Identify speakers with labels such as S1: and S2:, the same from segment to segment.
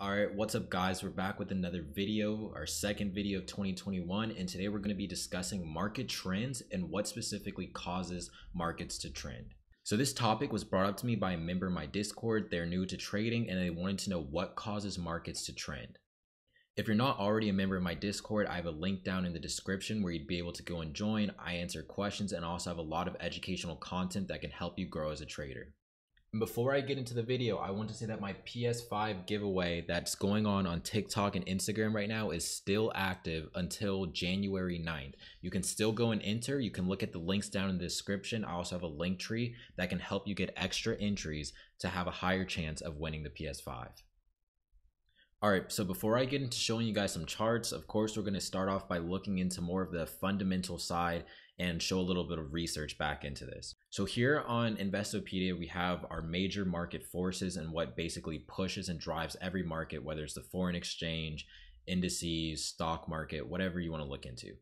S1: All right, what's up guys? We're back with another video, our second video of 2021, and today we're going to be discussing market trends and what specifically causes markets to trend. So this topic was brought up to me by a member of my Discord. They're new to trading and they wanted to know what causes markets to trend. If you're not already a member of my Discord, I have a link down in the description where you'd be able to go and join. I answer questions and also have a lot of educational content that can help you grow as a trader. Before I get into the video, I want to say that my PS5 giveaway that's going on on TikTok and Instagram right now is still active until January 9th. You can still go and enter. You can look at the links down in the description. I also have a link tree that can help you get extra entries to have a higher chance of winning the PS5. All right, so before I get into showing you guys some charts, of course, we're going to start off by looking into more of the fundamental side and show a little bit of research back into this. So here on Investopedia, we have our major market forces and what basically pushes and drives every market, whether it's the foreign exchange, indices, stock market, whatever you want to look into.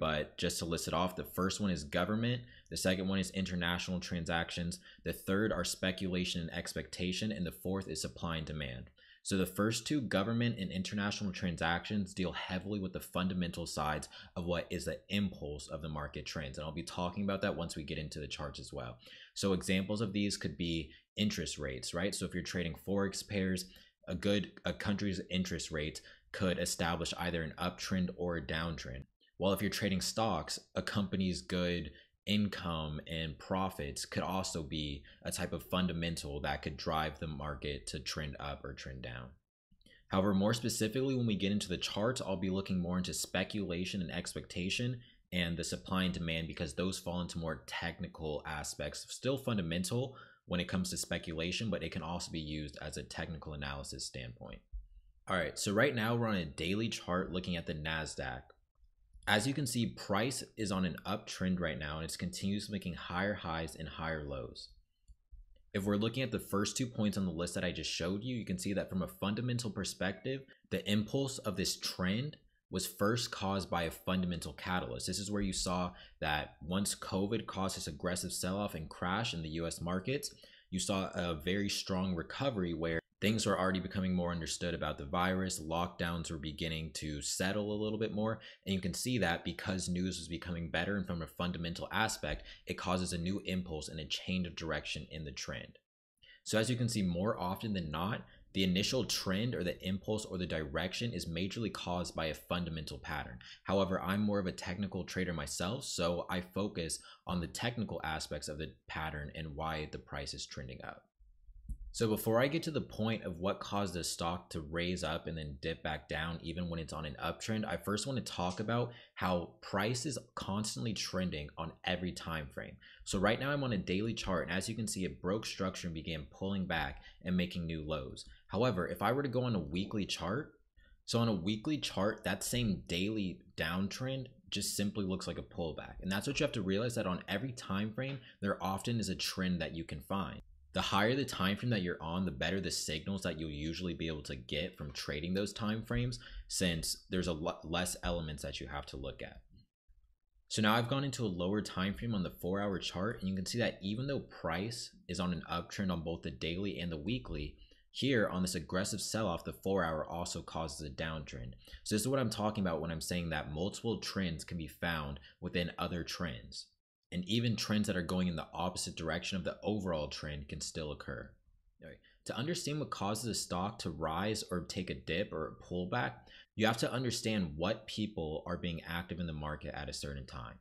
S1: But just to list it off, the first one is government, the second one is international transactions, the third are speculation and expectation, and the fourth is supply and demand. So the first two, government and international transactions, deal heavily with the fundamental sides of what is the impulse of the market trends. And I'll be talking about that once we get into the charts as well. So examples of these could be interest rates, right? So if you're trading forex pairs, a good a country's interest rate could establish either an uptrend or a downtrend. While if you're trading stocks, a company's good income and profits could also be a type of fundamental that could drive the market to trend up or trend down. However, more specifically, when we get into the charts, I'll be looking more into speculation and expectation and the supply and demand because those fall into more technical aspects, still fundamental when it comes to speculation, but it can also be used as a technical analysis standpoint. All right, so right now we're on a daily chart looking at the NASDAQ, as you can see, price is on an uptrend right now and it's continuously making higher highs and higher lows. If we're looking at the first two points on the list that I just showed you, you can see that from a fundamental perspective, the impulse of this trend was first caused by a fundamental catalyst. This is where you saw that once COVID caused this aggressive sell off and crash in the US markets, you saw a very strong recovery where things were already becoming more understood about the virus. Lockdowns were beginning to settle a little bit more. And you can see that because news was becoming better and from a fundamental aspect, it causes a new impulse and a change of direction in the trend. So, as you can see, more often than not, the initial trend or the impulse or the direction is majorly caused by a fundamental pattern. However, I'm more of a technical trader myself, so I focus on the technical aspects of the pattern and why the price is trending up. So before I get to the point of what caused a stock to raise up and then dip back down even when it's on an uptrend, I first want to talk about how price is constantly trending on every time frame. So right now I'm on a daily chart and as you can see it broke structure and began pulling back and making new lows. However, if I were to go on a weekly chart, so on a weekly chart, that same daily downtrend just simply looks like a pullback. And that's what you have to realize that on every time frame, there often is a trend that you can find the higher the time frame that you're on the better the signals that you'll usually be able to get from trading those time frames since there's a lot less elements that you have to look at so now I've gone into a lower time frame on the 4 hour chart and you can see that even though price is on an uptrend on both the daily and the weekly here on this aggressive sell off the 4 hour also causes a downtrend. So this is what I'm talking about when I'm saying that multiple trends can be found within other trends and even trends that are going in the opposite direction of the overall trend can still occur. Right. To understand what causes a stock to rise or take a dip or a pullback, you have to understand what people are being active in the market at a certain time.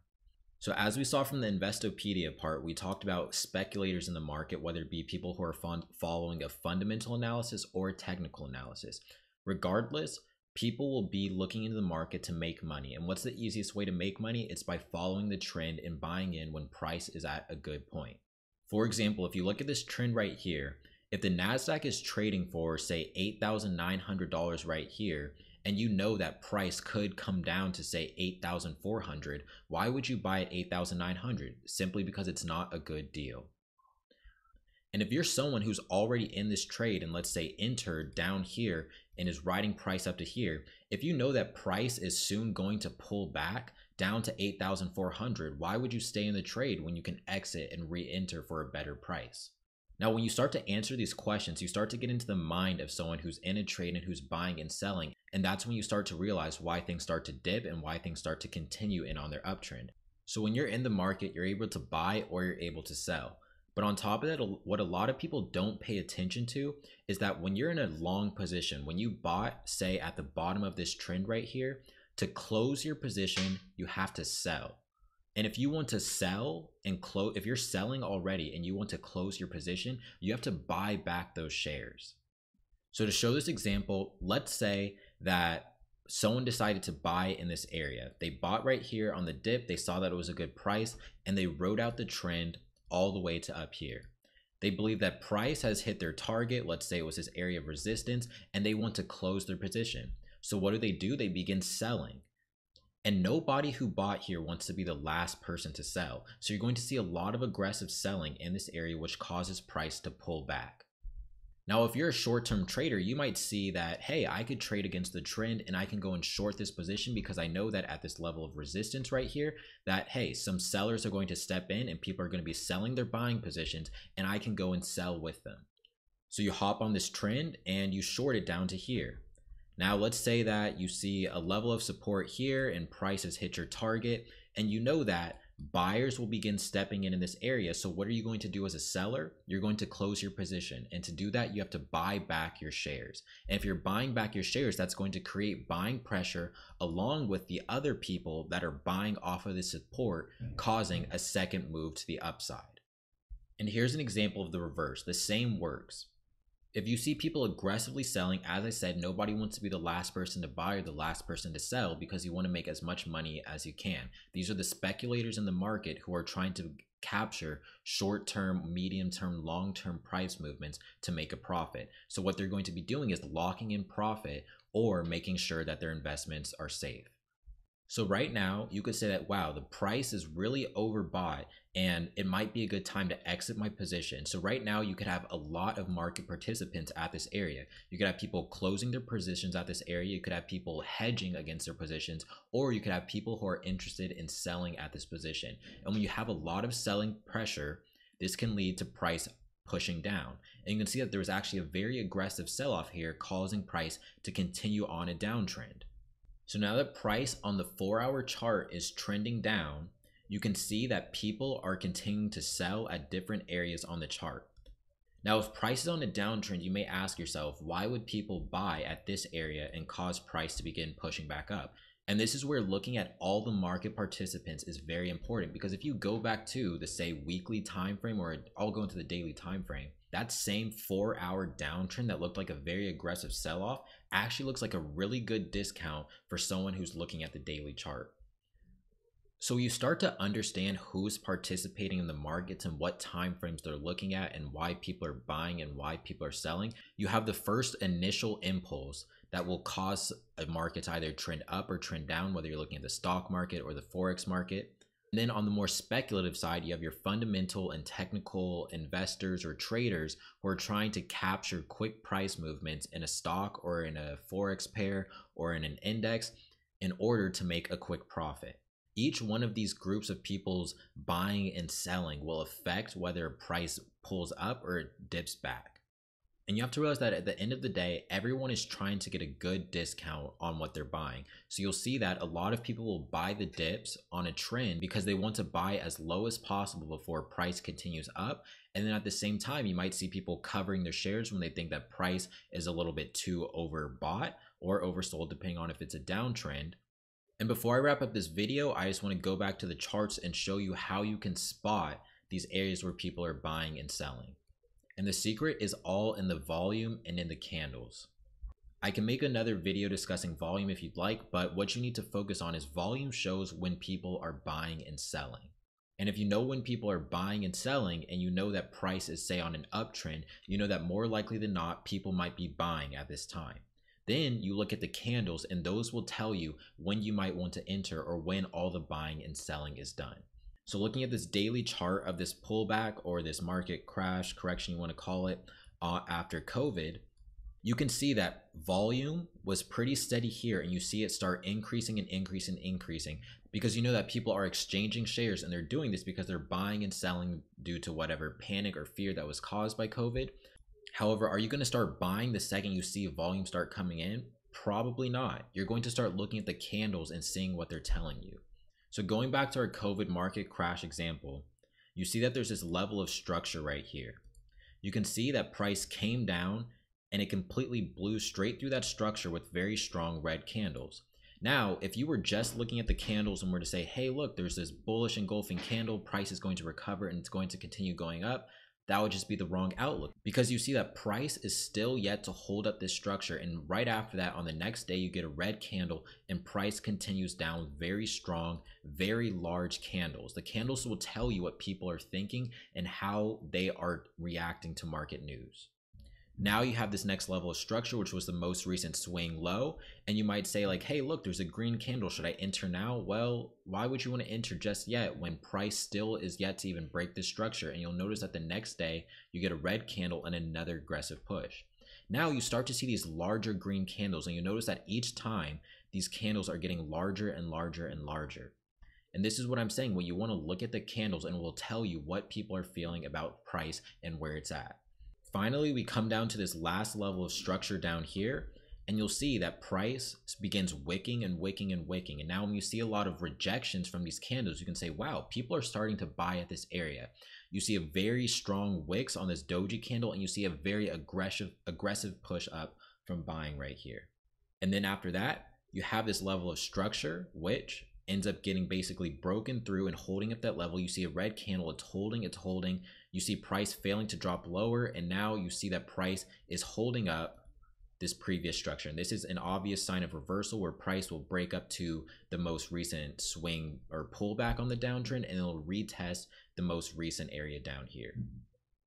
S1: So, as we saw from the Investopedia part, we talked about speculators in the market, whether it be people who are following a fundamental analysis or a technical analysis. Regardless, people will be looking into the market to make money. And what's the easiest way to make money? It's by following the trend and buying in when price is at a good point. For example, if you look at this trend right here, if the NASDAQ is trading for, say, $8,900 right here, and you know that price could come down to say 8400 why would you buy at 8900 simply because it's not a good deal and if you're someone who's already in this trade and let's say entered down here and is riding price up to here, if you know that price is soon going to pull back down to 8,400, why would you stay in the trade when you can exit and re-enter for a better price? Now, when you start to answer these questions, you start to get into the mind of someone who's in a trade and who's buying and selling. And that's when you start to realize why things start to dip and why things start to continue in on their uptrend. So when you're in the market, you're able to buy or you're able to sell. But on top of that, what a lot of people don't pay attention to is that when you're in a long position, when you bought, say, at the bottom of this trend right here, to close your position, you have to sell. And if you want to sell and close, if you're selling already and you want to close your position, you have to buy back those shares. So to show this example, let's say that someone decided to buy in this area. They bought right here on the dip. They saw that it was a good price and they rode out the trend all the way to up here. They believe that price has hit their target, let's say it was this area of resistance, and they want to close their position. So what do they do? They begin selling. And nobody who bought here wants to be the last person to sell. So you're going to see a lot of aggressive selling in this area, which causes price to pull back. Now, if you're a short term trader, you might see that, hey, I could trade against the trend and I can go and short this position because I know that at this level of resistance right here, that, hey, some sellers are going to step in and people are going to be selling their buying positions and I can go and sell with them. So you hop on this trend and you short it down to here. Now, let's say that you see a level of support here and prices hit your target and you know that buyers will begin stepping in in this area. So, what are you going to do as a seller? You're going to close your position. And to do that, you have to buy back your shares. And if you're buying back your shares, that's going to create buying pressure along with the other people that are buying off of the support, mm. causing a second move to the upside. And here's an example of the reverse the same works if you see people aggressively selling, as I said, nobody wants to be the last person to buy or the last person to sell because you want to make as much money as you can. These are the speculators in the market who are trying to capture short term, medium term, long term price movements to make a profit. So, what they're going to be doing is locking in profit or making sure that their investments are safe. So right now, you could say that, wow, the price is really overbought and it might be a good time to exit my position. So right now, you could have a lot of market participants at this area. You could have people closing their positions at this area. You could have people hedging against their positions, or you could have people who are interested in selling at this position. And when you have a lot of selling pressure, this can lead to price pushing down. And you can see that there was actually a very aggressive sell off here, causing price to continue on a downtrend. So now that price on the four hour chart is trending down, you can see that people are continuing to sell at different areas on the chart. Now, if price is on a downtrend, you may ask yourself, why would people buy at this area and cause price to begin pushing back up? And this is where looking at all the market participants is very important because if you go back to the say weekly time frame or I'll go into the daily time frame, that same four hour downtrend that looked like a very aggressive sell off actually looks like a really good discount for someone who's looking at the daily chart. So you start to understand who's participating in the markets and what time frames they're looking at and why people are buying and why people are selling. You have the first initial impulse that will cause a market to either trend up or trend down whether you're looking at the stock market or the forex market. And then on the more speculative side, you have your fundamental and technical investors or traders who are trying to capture quick price movements in a stock or in a forex pair or in an index in order to make a quick profit. Each one of these groups of people's buying and selling will affect whether a price pulls up or dips back. And you have to realize that at the end of the day, everyone is trying to get a good discount on what they're buying. So you'll see that a lot of people will buy the dips on a trend because they want to buy as low as possible before price continues up. And then at the same time, you might see people covering their shares when they think that price is a little bit too overbought or oversold, depending on if it's a downtrend. And before I wrap up this video, I just want to go back to the charts and show you how you can spot these areas where people are buying and selling. And the secret is all in the volume and in the candles. I can make another video discussing volume if you'd like, but what you need to focus on is volume shows when people are buying and selling. And if you know when people are buying and selling and you know that price is, say, on an uptrend, you know that more likely than not, people might be buying at this time. Then you look at the candles, and those will tell you when you might want to enter or when all the buying and selling is done. So looking at this daily chart of this pullback or this market crash, correction you want to call it, uh, after COVID, you can see that volume was pretty steady here and you see it start increasing and increasing and increasing because you know that people are exchanging shares and they're doing this because they're buying and selling due to whatever panic or fear that was caused by COVID. However, are you going to start buying the second you see volume start coming in? Probably not. You're going to start looking at the candles and seeing what they're telling you. So going back to our COVID market crash example, you see that there's this level of structure right here. You can see that price came down and it completely blew straight through that structure with very strong red candles. Now, if you were just looking at the candles and were to say, hey, look, there's this bullish engulfing candle, price is going to recover and it's going to continue going up, that would just be the wrong outlook because you see that price is still yet to hold up this structure and right after that on the next day you get a red candle and price continues down very strong very large candles the candles will tell you what people are thinking and how they are reacting to market news now you have this next level of structure, which was the most recent swing low. And you might say, like, hey, look, there's a green candle. Should I enter now? Well, why would you want to enter just yet when price still is yet to even break this structure? And you'll notice that the next day you get a red candle and another aggressive push. Now you start to see these larger green candles, and you notice that each time these candles are getting larger and larger and larger. And this is what I'm saying when you want to look at the candles and will tell you what people are feeling about price and where it's at finally we come down to this last level of structure down here and you'll see that price begins wicking and wicking and wicking and now when you see a lot of rejections from these candles you can say wow people are starting to buy at this area you see a very strong wicks on this doji candle and you see a very aggressive aggressive push up from buying right here and then after that you have this level of structure which ends up getting basically broken through and holding up that level you see a red candle it's holding it's holding you see price failing to drop lower, and now you see that price is holding up this previous structure. And this is an obvious sign of reversal where price will break up to the most recent swing or pullback on the downtrend and it'll retest the most recent area down here.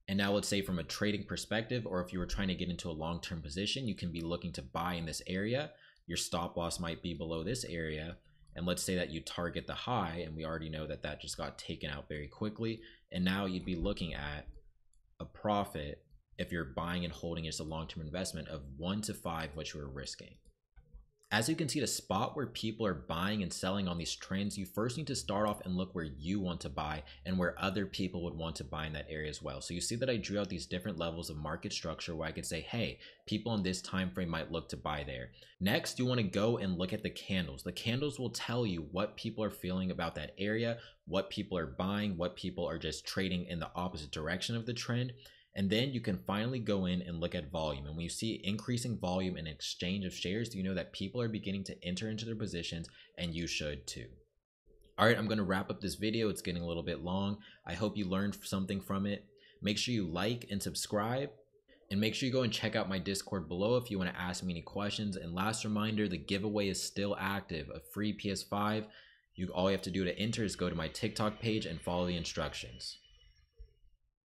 S1: And now let's say from a trading perspective, or if you were trying to get into a long-term position, you can be looking to buy in this area. Your stop loss might be below this area and let's say that you target the high, and we already know that that just got taken out very quickly. And now you'd be looking at a profit if you're buying and holding as a long-term investment of one to five what you were risking. As you can see, the spot where people are buying and selling on these trends, you first need to start off and look where you want to buy and where other people would want to buy in that area as well. So you see that I drew out these different levels of market structure where I could say, hey, people in this time frame might look to buy there. Next, you want to go and look at the candles. The candles will tell you what people are feeling about that area, what people are buying, what people are just trading in the opposite direction of the trend. And then you can finally go in and look at volume. And when you see increasing volume and exchange of shares, you know that people are beginning to enter into their positions and you should too. All right, I'm going to wrap up this video. It's getting a little bit long. I hope you learned something from it. Make sure you like and subscribe. And make sure you go and check out my Discord below if you want to ask me any questions. And last reminder, the giveaway is still active, a free PS5. You all you have to do to enter is go to my TikTok page and follow the instructions.